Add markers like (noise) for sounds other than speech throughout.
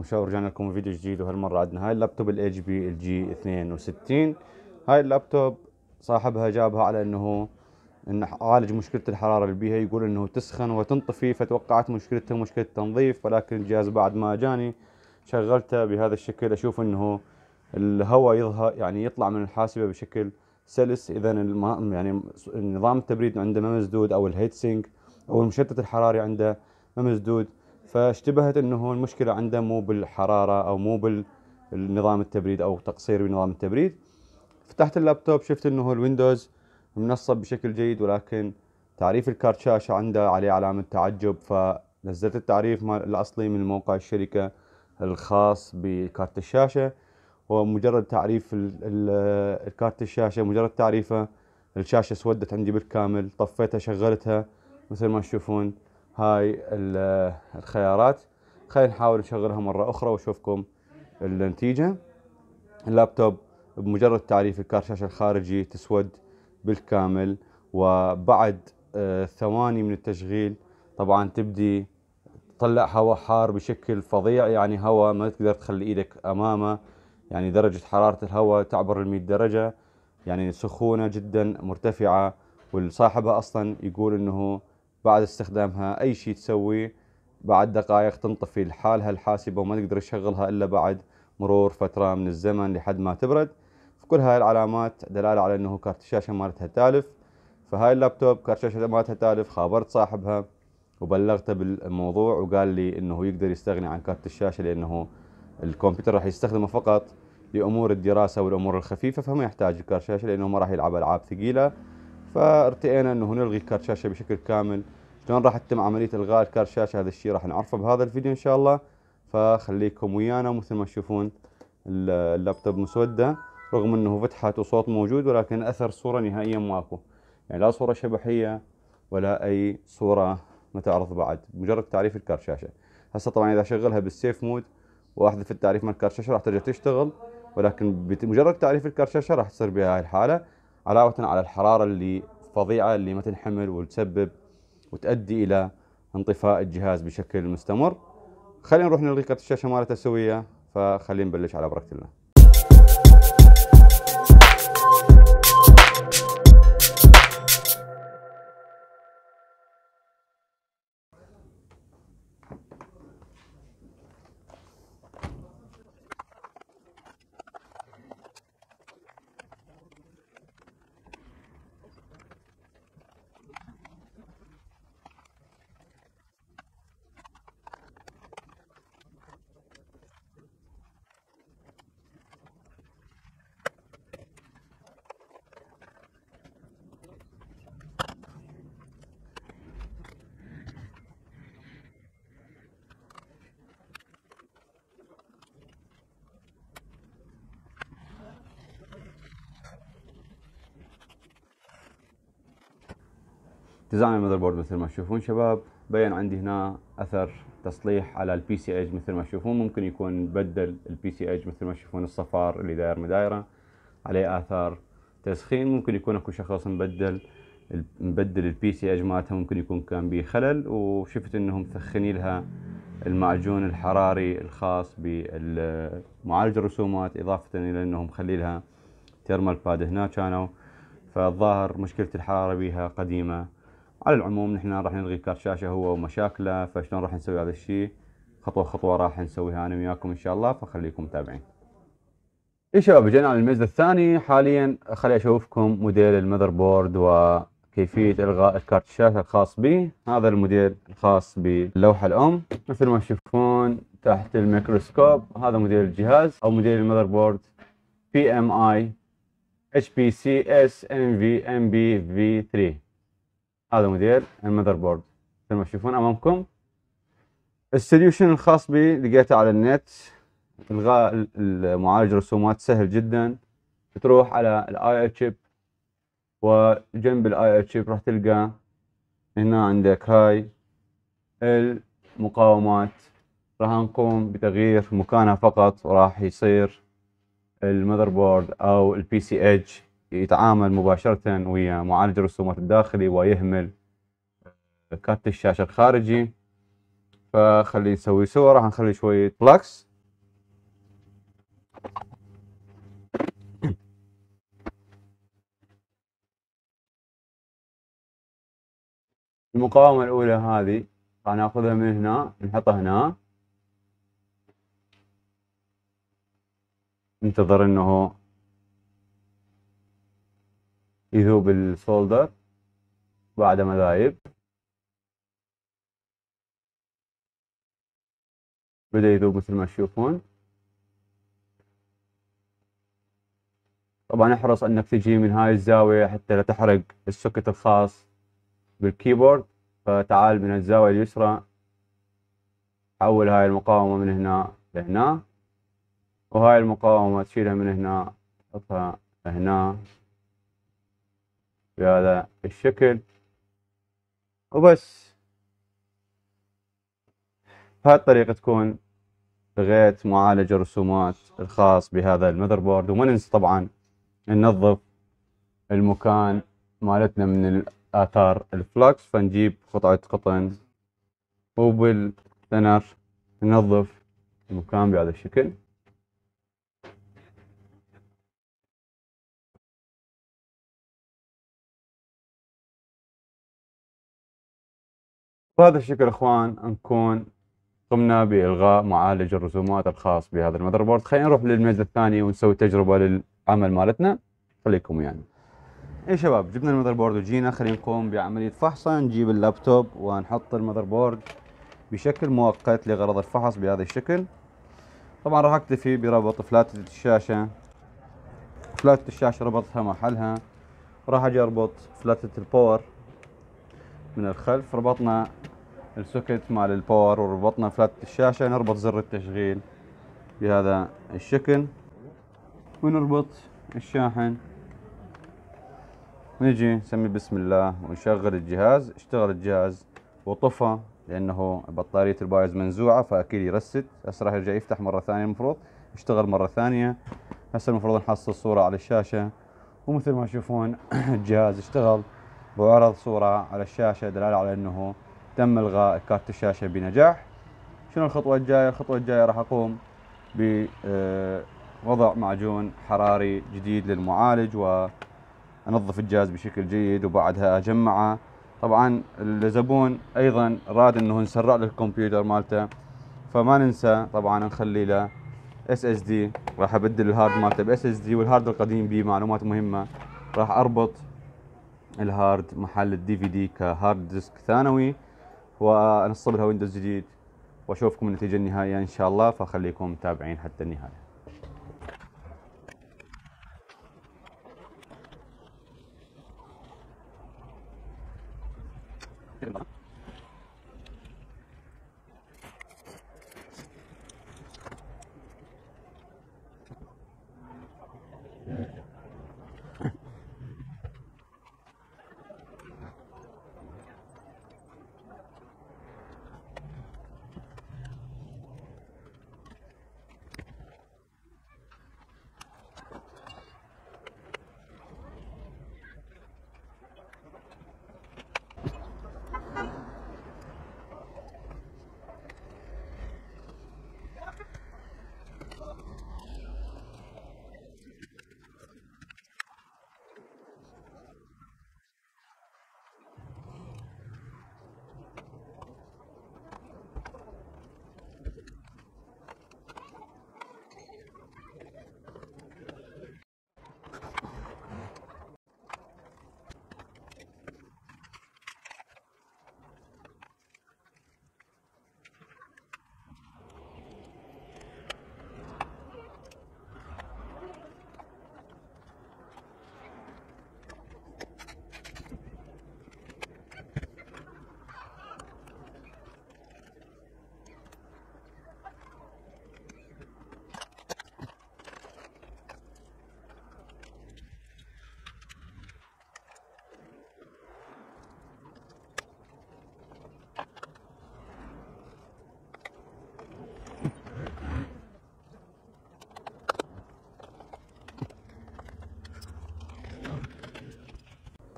مشاور رجعنا لكم فيديو جديد وهالمره عندنا هاي اللابتوب الاتش بي الجي 62 هاي اللابتوب صاحبها جابها على انه انه عالج مشكله الحراره اللي بيها يقول انه تسخن وتنطفي فتوقعت مشكلتها مشكله تنظيف ولكن الجهاز بعد ما جاني شغلته بهذا الشكل اشوف انه الهواء يظهر يعني يطلع من الحاسبه بشكل سلس اذا يعني نظام التبريد عنده ما مسدود او الهيت سينك او المشتت الحراري عنده ما مسدود فاشتبهت انه المشكله عنده مو بالحراره او مو بالنظام التبريد او تقصير بنظام التبريد فتحت اللابتوب شفت انه الويندوز منصب بشكل جيد ولكن تعريف الكارت شاشه عنده عليه علامه تعجب فنزلت التعريف الاصلي من موقع الشركه الخاص بكارت الشاشه ومجرد تعريف الكارت الشاشه مجرد تعريفه الشاشه اسودت عندي بالكامل طفيتها شغلتها مثل ما تشوفون هاي الخيارات خلينا نحاول نشغلها مرة أخرى وأشوفكم النتيجة اللابتوب بمجرد تعريف الكارت شاشة الخارجي تسود بالكامل وبعد آه، ثواني من التشغيل طبعا تبدي تطلع هواء حار بشكل فظيع يعني هواء ما تقدر تخلي ايدك امامه يعني درجة حرارة الهواء تعبر ال 100 درجة يعني سخونة جدا مرتفعة والصاحبة اصلا يقول انه بعد استخدامها أي شيء تسوي بعد دقائق تنطفي لحالها الحاسبة وما تقدر تشغلها إلا بعد مرور فترة من الزمن لحد ما تبرد فكل هاي العلامات دلالة على أنه كارت الشاشة مالتها تالف فهاي اللابتوب كارت الشاشة مالتها تالف خابرت صاحبها وبلغته بالموضوع وقال لي أنه يقدر يستغني عن كارت الشاشة لأنه الكمبيوتر راح يستخدمه فقط لأمور الدراسة والأمور الخفيفة فما يحتاج كارت شاشة لأنه ما راح يلعب ألعاب ثقيلة فارتئينا انه نلغي كارت شاشه بشكل كامل شلون راح تتم عمليه الغاء الكارت شاشه هذا الشيء راح نعرفه بهذا الفيديو ان شاء الله فخليكم ويانا مثل ما تشوفون اللابتوب مسوده رغم انه فتحت وصوت موجود ولكن اثر صوره نهائيا ماكو يعني لا صوره شبحيه ولا اي صوره متعرض بعد مجرد تعريف الكارت شاشه هسه طبعا اذا اشغلها بالسيف مود واحذف التعريف من الكارت شاشه راح ترجع تشتغل ولكن بمجرد تعريف الكارت شاشه راح تصير بهاي الحاله علاوة على الحرارة اللي فظيعة اللي ما تنحمل وتسبب وتؤدي إلى انطفاء الجهاز بشكل مستمر خلينا نروح نلقي كرت الشاشة مالته سوية فخلينا نبلش على بركة الله ديزاين المذر بورد مثل ما تشوفون شباب بين عندي هنا اثر تصليح على البي سي ايج مثل ما تشوفون ممكن يكون بدل البي سي ايج مثل ما تشوفون الصفار اللي داير مدايره عليه اثار تسخين ممكن يكون اكو شخص مبدل مبدل البي سي ايج مالتها ممكن يكون كان به خلل وشفت انهم مثخني لها المعجون الحراري الخاص بمعالج الرسومات اضافه الى انهم مخلي لها ثيرمال باد هنا كانوا فالظاهر مشكله الحراره بها قديمه على العموم نحن راح نلغي كارت شاشه هو ومشاكله فشلون راح نسوي هذا الشيء خطوه خطوه راح نسويها انا وياكم ان شاء الله فخليكم متابعين اي شباب جينا على الميزه الثاني حاليا خلي اشوفكم موديل المذر بورد وكيفيه الغاء الكارت الشاشه الخاص به هذا الموديل الخاص باللوحه الام مثل ما تشوفون تحت الميكروسكوب هذا موديل الجهاز او موديل المذر بورد بي ام اي اتش بي سي اس ام في ام بي في 3 هذا موديل المذر بورد مثل ما تشوفون امامكم السوليوشن الخاص بي لقيته على النت الغاء معالج الرسومات سهل جدا تروح على الاي اي تشيب وجنب الاي اي تشيب راح تلقى هنا عندك هاي المقاومات راح نقوم بتغيير مكانها فقط وراح يصير المذر بورد او البي سي اتش يتعامل مباشرة ويا معالج الرسومات الداخلي ويهمل كات الشاشة الخارجي فخلي نسوي سوى راح نخلي شوية بلاكس المقاومة الأولى هذه راح ناخذها من هنا نحطها هنا ننتظر انه يذوب السولدر بعد ما ذايب بدأ يذوب مثل ما تشوفون طبعا احرص انك تجي من هاي الزاوية حتى لا تحرق السكت الخاص بالكيبورد فتعال من الزاوية اليسرى حول هاي المقاومة من هنا لهنا وهاي المقاومة تشيلها من هنا تحطها هنا بهذا الشكل وبس الطريقة تكون لغيت معالج الرسومات الخاص بهذا المذر بورد وما ننسى طبعا ننظف المكان مالتنا من آثار الفلكس فنجيب قطعة قطن وبالثنر ننظف المكان بهذا الشكل بهذا الشكل اخوان نكون قمنا بالغاء معالج الرسومات الخاص بهذا المذر بورد خلينا نروح للميزه الثانيه ونسوي تجربه للعمل مالتنا خليكم ويانا يعني. اي شباب جبنا المذر بورد وجينا خلينا نقوم بعمليه فحصه نجيب اللابتوب ونحط المذر بورد بشكل مؤقت لغرض الفحص بهذا الشكل طبعا راح اكتفي بربط فلاتة الشاشة فلاتة الشاشة ربطتها محلها راح اجي اربط فلاتة الباور من الخلف ربطنا السوكت مال الباور وربطنا فلات الشاشة نربط زر التشغيل بهذا الشكل ونربط الشاحن ونجي نسمي بسم الله ونشغل الجهاز اشتغل الجهاز وطفى لانه بطارية البايز منزوعة فاكيد يرست هسه راح يرجع يفتح مرة ثانية المفروض اشتغل مرة ثانية هسه المفروض نحصل صوره على الشاشة ومثل ما تشوفون (clears throat) الجهاز اشتغل وعرض صورة على الشاشة دلالة على انه تم الغاء كارت الشاشه بنجاح شنو الخطوه الجايه الخطوه الجايه راح اقوم بوضع آه، معجون حراري جديد للمعالج وانظف الجهاز بشكل جيد وبعدها اجمعه طبعا الزبون ايضا راد انه نسرع له الكمبيوتر مالته فما ننسى طبعا نخلي له اس اس دي راح ابدل الهارد مالته باس اس دي والهارد القديم بيه معلومات مهمه راح اربط الهارد محل الدي في دي كهارد ديسك ثانوي وانصب لها ويندوز جديد واشوفكم النتيجه النهائيه ان شاء الله فخليكم متابعين حتى النهايه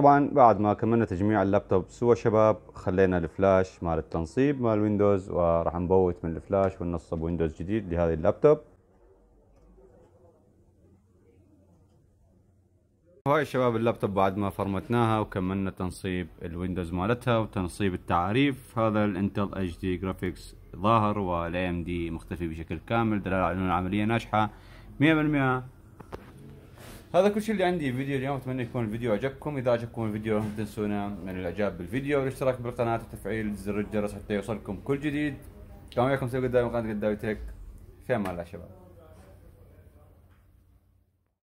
طبعا بعد ما كملنا تجميع اللابتوب سوا شباب خلينا الفلاش مال التنصيب مال ويندوز وراح نبوت من الفلاش وننصب ويندوز جديد لهذا اللابتوب هاي شباب اللابتوب بعد ما فرمتناها وكملنا تنصيب الويندوز مالتها وتنصيب التعريف هذا الانتل اتش دي جرافيكس ظاهر والاي ام دي مختفي بشكل كامل دلاله على انه العمليه ناجحه 100% هذا كل شيء اللي عندي فيديو اليوم اتمنى يكون الفيديو عجبكم اذا عجبكم الفيديو لا تنسونا من الاعجاب بالفيديو والاشتراك بالقناه وتفعيل زر الجرس حتى يوصلكم كل جديد كان معكم سيد قدام قناه قداوي تك في امان الله شباب